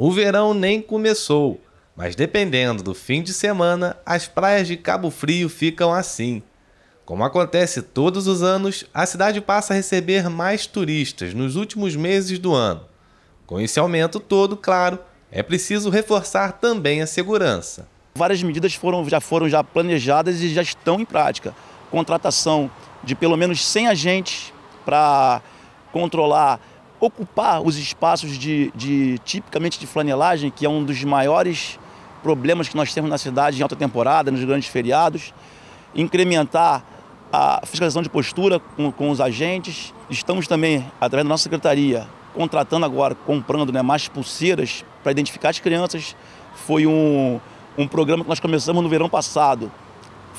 O verão nem começou, mas dependendo do fim de semana, as praias de Cabo Frio ficam assim. Como acontece todos os anos, a cidade passa a receber mais turistas nos últimos meses do ano. Com esse aumento todo, claro, é preciso reforçar também a segurança. Várias medidas foram, já foram já planejadas e já estão em prática. Contratação de pelo menos 100 agentes para controlar ocupar os espaços de, de, tipicamente de flanelagem, que é um dos maiores problemas que nós temos na cidade em alta temporada, nos grandes feriados, incrementar a fiscalização de postura com, com os agentes. Estamos também, através da nossa secretaria, contratando agora, comprando né, mais pulseiras para identificar as crianças. Foi um, um programa que nós começamos no verão passado,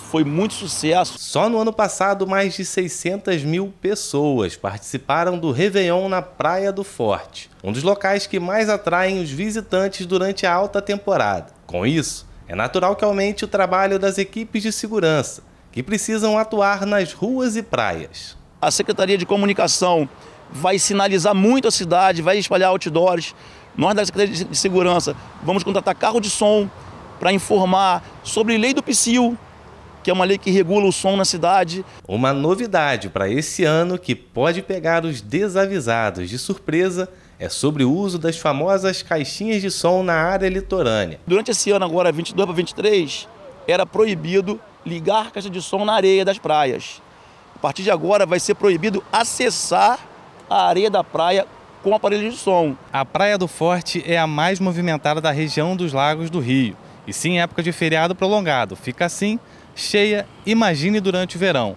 foi muito sucesso. Só no ano passado, mais de 600 mil pessoas participaram do Réveillon na Praia do Forte, um dos locais que mais atraem os visitantes durante a alta temporada. Com isso, é natural que aumente o trabalho das equipes de segurança, que precisam atuar nas ruas e praias. A Secretaria de Comunicação vai sinalizar muito a cidade, vai espalhar outdoors. Nós da Secretaria de Segurança vamos contratar carro de som para informar sobre lei do psil, que é uma lei que regula o som na cidade. Uma novidade para esse ano que pode pegar os desavisados de surpresa é sobre o uso das famosas caixinhas de som na área litorânea. Durante esse ano agora, 22 para 23, era proibido ligar caixa de som na areia das praias. A partir de agora vai ser proibido acessar a areia da praia com aparelhos de som. A Praia do Forte é a mais movimentada da região dos Lagos do Rio. E sim, época de feriado prolongado. Fica assim cheia, imagine durante o verão.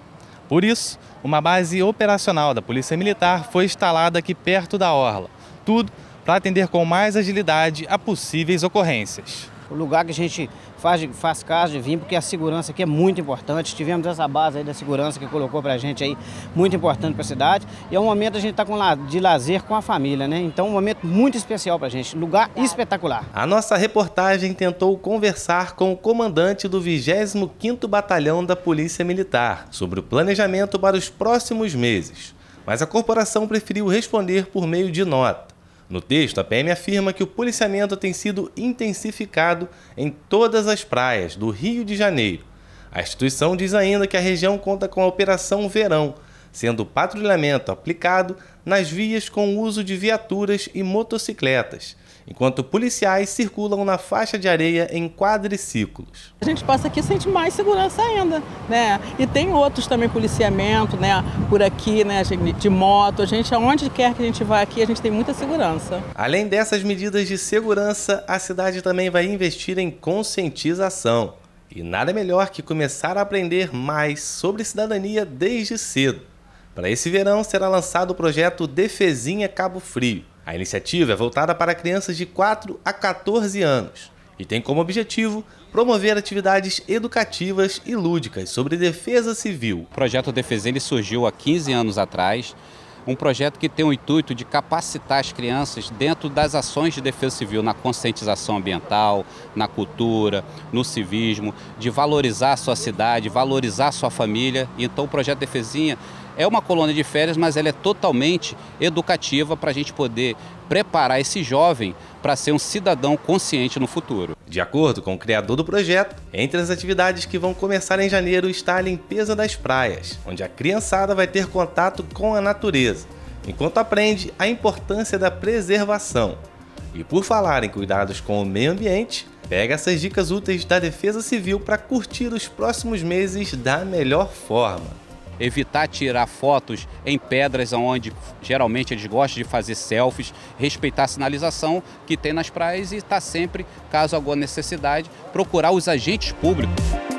Por isso, uma base operacional da Polícia Militar foi instalada aqui perto da orla. Tudo para atender com mais agilidade a possíveis ocorrências o lugar que a gente faz, faz caso de vir, porque a segurança aqui é muito importante. Tivemos essa base aí da segurança que colocou para a gente aí, muito importante para a cidade. E é um momento a gente está de lazer com a família, né? Então, um momento muito especial para a gente, lugar espetacular. A nossa reportagem tentou conversar com o comandante do 25º Batalhão da Polícia Militar sobre o planejamento para os próximos meses, mas a corporação preferiu responder por meio de nota. No texto, a PM afirma que o policiamento tem sido intensificado em todas as praias do Rio de Janeiro. A instituição diz ainda que a região conta com a Operação Verão, sendo patrulhamento aplicado nas vias com o uso de viaturas e motocicletas enquanto policiais circulam na faixa de areia em quadriciclos. A gente passa aqui e sente mais segurança ainda, né? E tem outros também policiamento, né? Por aqui, né? De moto, a gente, aonde quer que a gente vá aqui, a gente tem muita segurança. Além dessas medidas de segurança, a cidade também vai investir em conscientização. E nada melhor que começar a aprender mais sobre cidadania desde cedo. Para esse verão será lançado o projeto Defesinha Cabo Frio, a iniciativa é voltada para crianças de 4 a 14 anos e tem como objetivo promover atividades educativas e lúdicas sobre defesa civil. O projeto Defesa ele surgiu há 15 anos atrás, um projeto que tem o intuito de capacitar as crianças dentro das ações de defesa civil, na conscientização ambiental, na cultura, no civismo, de valorizar a sua cidade, valorizar a sua família. Então o projeto Defesinha é uma colônia de férias, mas ela é totalmente educativa para a gente poder preparar esse jovem para ser um cidadão consciente no futuro. De acordo com o criador do projeto, entre as atividades que vão começar em janeiro está a limpeza das praias, onde a criançada vai ter contato com a natureza, enquanto aprende a importância da preservação. E por falar em cuidados com o meio ambiente, pega essas dicas úteis da Defesa Civil para curtir os próximos meses da melhor forma evitar tirar fotos em pedras onde geralmente eles gostam de fazer selfies, respeitar a sinalização que tem nas praias e estar tá sempre, caso alguma necessidade, procurar os agentes públicos.